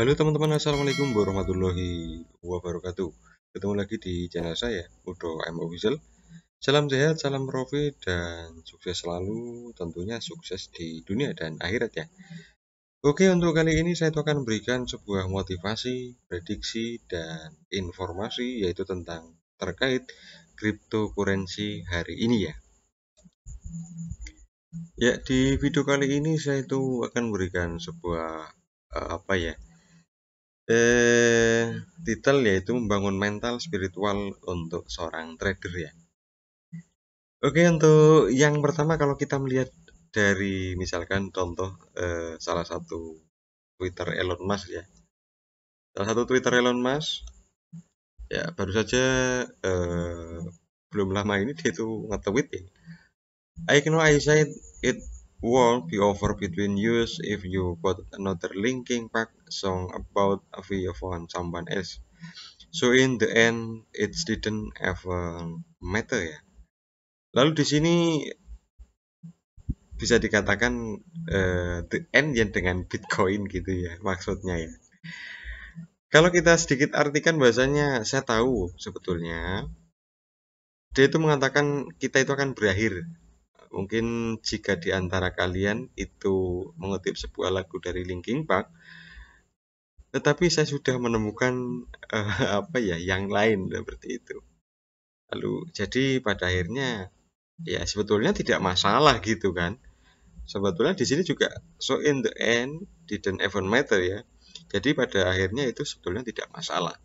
Halo teman-teman Assalamualaikum warahmatullahi wabarakatuh Ketemu lagi di channel saya Udo M Official Salam sehat, salam profit dan sukses selalu Tentunya sukses di dunia dan akhirat ya Oke untuk kali ini saya akan berikan sebuah motivasi, prediksi dan informasi Yaitu tentang terkait cryptocurrency hari ini ya Ya di video kali ini saya itu akan berikan sebuah eh, apa ya eh, titel yaitu membangun mental spiritual untuk seorang trader ya. Oke untuk yang pertama kalau kita melihat dari misalkan contoh eh, salah satu Twitter Elon Musk ya, salah satu Twitter Elon Musk ya baru saja eh, belum lama ini dia itu nge-tweet ya. I know I said it will be over between you if you got another linking pack song about a view from someone else. So in the end, it didn't ever matter ya. Lalu di sini bisa dikatakan uh, the end yang dengan Bitcoin gitu ya maksudnya ya. Kalau kita sedikit artikan bahasanya, saya tahu sebetulnya dia itu mengatakan kita itu akan berakhir Mungkin jika di antara kalian itu mengutip sebuah lagu dari Linkin Park, tetapi saya sudah menemukan uh, apa ya yang lain seperti itu. Lalu jadi pada akhirnya ya sebetulnya tidak masalah gitu kan. Sebetulnya di sini juga so in the end didn't even matter ya. Jadi pada akhirnya itu sebetulnya tidak masalah.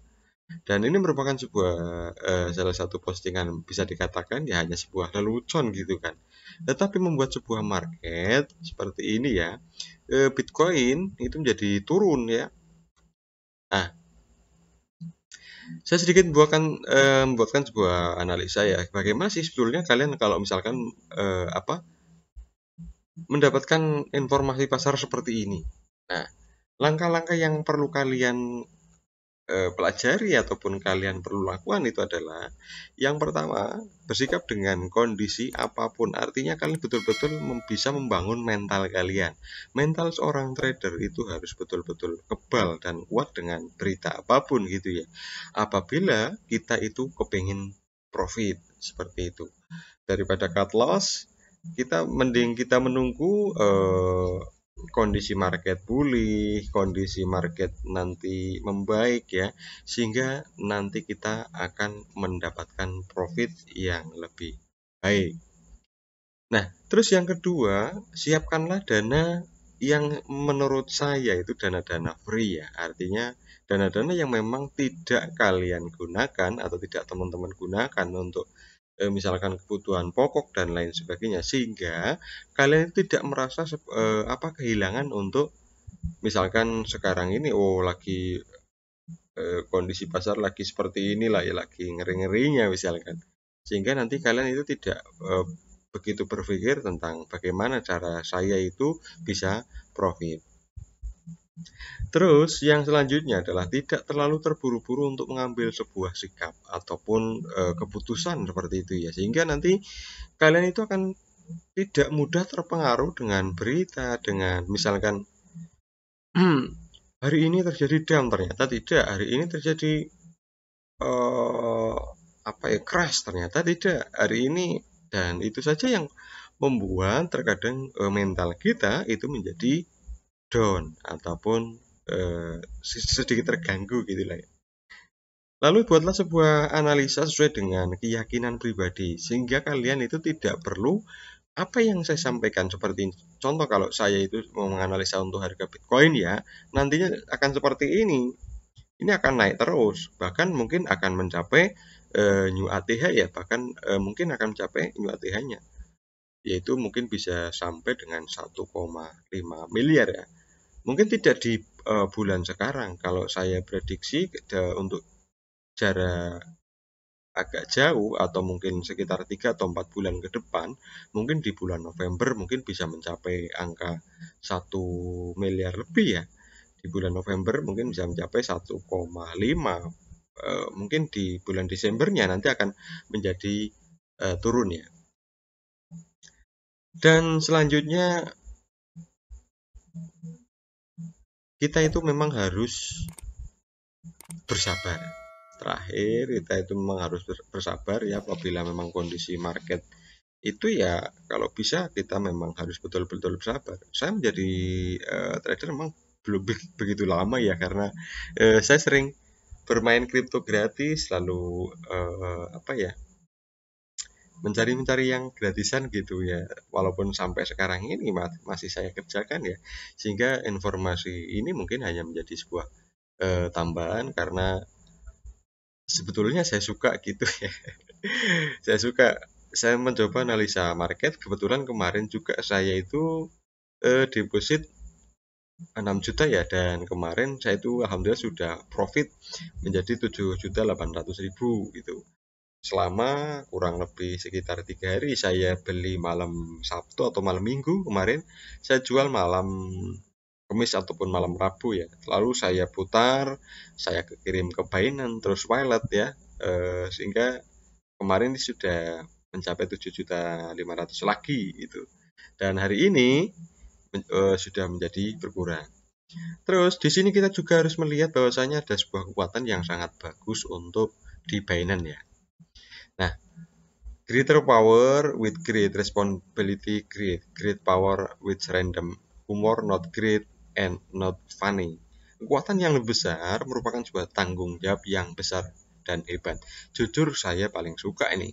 Dan ini merupakan sebuah eh, salah satu postingan bisa dikatakan ya hanya sebuah lelucon gitu kan. Hmm. Tetapi membuat sebuah market seperti ini ya, eh, Bitcoin itu menjadi turun ya. Ah, saya sedikit buatkan eh, membuatkan sebuah analisa ya. Bagaimana sih sebetulnya kalian kalau misalkan eh, apa mendapatkan informasi pasar seperti ini? Nah, langkah-langkah yang perlu kalian Eh, pelajari ataupun kalian perlu lakukan itu adalah yang pertama bersikap dengan kondisi apapun artinya kalian betul-betul bisa membangun mental kalian mental seorang trader itu harus betul-betul kebal dan kuat dengan berita apapun gitu ya apabila kita itu kepingin profit seperti itu daripada cut loss kita mending kita menunggu eh, kondisi market pulih, kondisi market nanti membaik ya, sehingga nanti kita akan mendapatkan profit yang lebih baik. Nah, terus yang kedua, siapkanlah dana yang menurut saya itu dana-dana free ya, artinya dana-dana yang memang tidak kalian gunakan atau tidak teman-teman gunakan untuk eh, misalkan kebutuhan pokok dan lain sebagainya sehingga kalian tidak merasa eh, apa kehilangan untuk misalkan sekarang ini oh lagi eh, kondisi pasar lagi seperti inilah ya lagi ngeri-ngerinya misalkan sehingga nanti kalian itu tidak eh, begitu berpikir tentang bagaimana cara saya itu bisa profit Terus yang selanjutnya adalah tidak terlalu terburu-buru untuk mengambil sebuah sikap ataupun e, keputusan seperti itu ya. Sehingga nanti kalian itu akan tidak mudah terpengaruh dengan berita dengan misalkan hari ini terjadi dam ternyata tidak, hari ini terjadi e, apa ya crash ternyata tidak, hari ini dan itu saja yang membuat terkadang e, mental kita itu menjadi down ataupun uh, sedikit terganggu gitu lah. Ya. Lalu buatlah sebuah analisa sesuai dengan keyakinan pribadi sehingga kalian itu tidak perlu apa yang saya sampaikan seperti ini. contoh kalau saya itu mau menganalisa untuk harga Bitcoin ya nantinya akan seperti ini ini akan naik terus bahkan mungkin akan mencapai e, new ATH ya bahkan e, mungkin akan mencapai new ATH-nya yaitu mungkin bisa sampai dengan 1,5 miliar ya Mungkin tidak di uh, bulan sekarang. Kalau saya prediksi untuk jarak agak jauh atau mungkin sekitar 3 atau 4 bulan ke depan, mungkin di bulan November mungkin bisa mencapai angka 1 miliar lebih ya. Di bulan November mungkin bisa mencapai 1,5. E, eh, mungkin di bulan Desembernya nanti akan menjadi e, turun ya. Dan selanjutnya kita itu memang harus bersabar terakhir kita itu memang harus bersabar ya apabila memang kondisi market itu ya kalau bisa kita memang harus betul-betul bersabar saya menjadi uh, trader memang belum begitu lama ya karena uh, saya sering bermain kripto gratis lalu uh, apa ya mencari-mencari yang gratisan gitu ya walaupun sampai sekarang ini masih saya kerjakan ya sehingga informasi ini mungkin hanya menjadi sebuah e, tambahan karena sebetulnya saya suka gitu ya saya suka saya mencoba analisa market kebetulan kemarin juga saya itu e, deposit 6 juta ya dan kemarin saya itu alhamdulillah sudah profit menjadi 7 juta 800 ribu gitu selama kurang lebih sekitar tiga hari saya beli malam Sabtu atau malam Minggu kemarin saya jual malam Kamis ataupun malam Rabu ya. Lalu saya putar, saya kirim ke Binance terus Wallet ya. E, sehingga kemarin sudah mencapai 7 juta 500 lagi itu. Dan hari ini e, sudah menjadi berkurang. Terus di sini kita juga harus melihat bahwasanya ada sebuah kekuatan yang sangat bagus untuk di Binance ya. Nah, greater power with great responsibility, great great power with random humor not great and not funny. Kekuatan yang lebih besar merupakan sebuah tanggung jawab yang besar dan hebat. Jujur saya paling suka ini.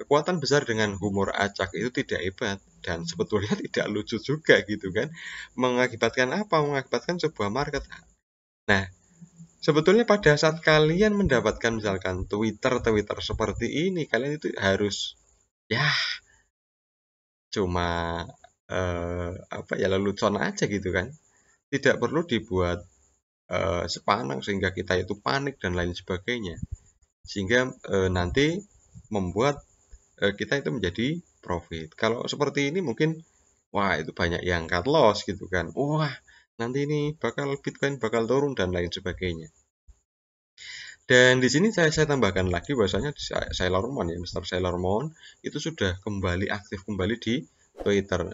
Kekuatan besar dengan humor acak itu tidak hebat dan sebetulnya tidak lucu juga gitu kan. Mengakibatkan apa? Mengakibatkan sebuah market. Nah, sebetulnya pada saat kalian mendapatkan misalkan Twitter Twitter seperti ini kalian itu harus ya cuma eh, apa ya lelucon aja gitu kan tidak perlu dibuat eh, sepanang sehingga kita itu panik dan lain sebagainya sehingga eh, nanti membuat eh, kita itu menjadi profit kalau seperti ini mungkin wah itu banyak yang cut loss gitu kan wah nanti ini bakal Bitcoin bakal turun dan lain sebagainya. Dan di sini saya, saya tambahkan lagi bahwasanya Sailor Moon ya, Mr. Sailor Moon itu sudah kembali aktif kembali di Twitter.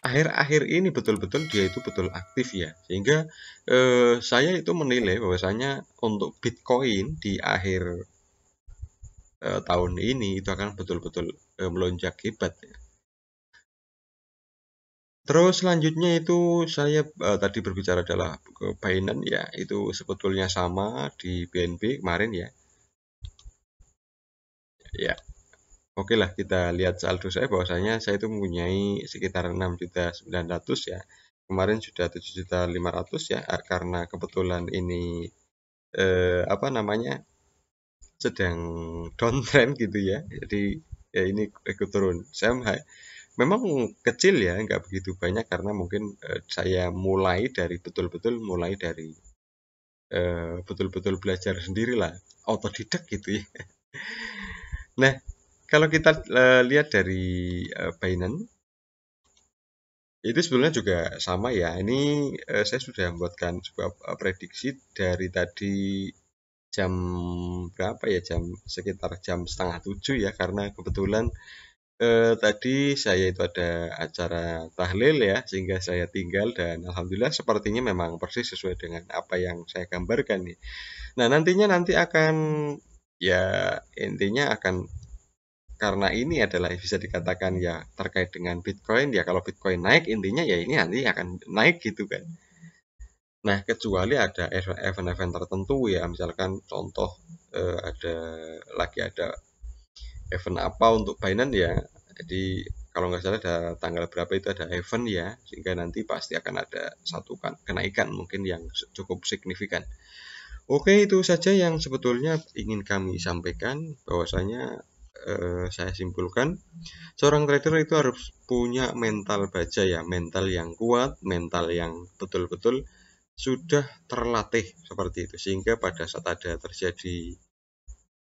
Akhir-akhir ini betul-betul dia itu betul aktif ya. Sehingga eh, saya itu menilai bahwasanya untuk Bitcoin di akhir eh, tahun ini itu akan betul-betul eh, melonjak hebat ya. Terus selanjutnya itu saya uh, tadi berbicara adalah ke Binance ya, itu sebetulnya sama di BNB kemarin ya. Ya. Oke lah kita lihat saldo saya bahwasanya saya itu mempunyai sekitar 6.900 ya. Kemarin sudah 7.500 ya karena kebetulan ini eh, apa namanya? sedang downtrend gitu ya. Jadi ya ini ikut turun. Saya memang kecil ya nggak begitu banyak karena mungkin uh, saya mulai dari betul-betul mulai dari eh, betul-betul uh, belajar lah, otodidak gitu ya nah kalau kita uh, lihat dari uh, Binance itu sebenarnya juga sama ya ini eh, saya sudah membuatkan sebuah prediksi dari tadi jam berapa ya jam sekitar jam setengah tujuh ya karena kebetulan eh, tadi saya itu ada acara tahlil ya sehingga saya tinggal dan alhamdulillah sepertinya memang persis sesuai dengan apa yang saya gambarkan nih. Nah nantinya nanti akan ya intinya akan karena ini adalah bisa dikatakan ya terkait dengan Bitcoin ya kalau Bitcoin naik intinya ya ini nanti akan naik gitu kan. Nah kecuali ada event-event tertentu ya misalkan contoh eh, ada lagi ada event apa untuk Binance ya jadi kalau nggak salah ada tanggal berapa itu ada event ya sehingga nanti pasti akan ada satu kan, kenaikan mungkin yang cukup signifikan Oke itu saja yang sebetulnya ingin kami sampaikan bahwasanya eh, saya simpulkan seorang trader itu harus punya mental baja ya mental yang kuat mental yang betul-betul sudah terlatih seperti itu sehingga pada saat ada terjadi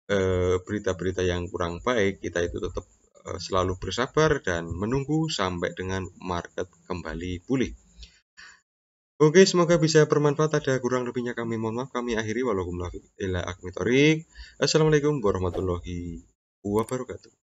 Eh, berita-berita yang kurang baik, kita itu tetap eh, selalu bersabar dan menunggu sampai dengan market kembali pulih. Oke, semoga bisa bermanfaat. Ada kurang lebihnya kami mohon maaf. Kami akhiri. Walaupun ila akmitorik. Assalamualaikum warahmatullahi wabarakatuh.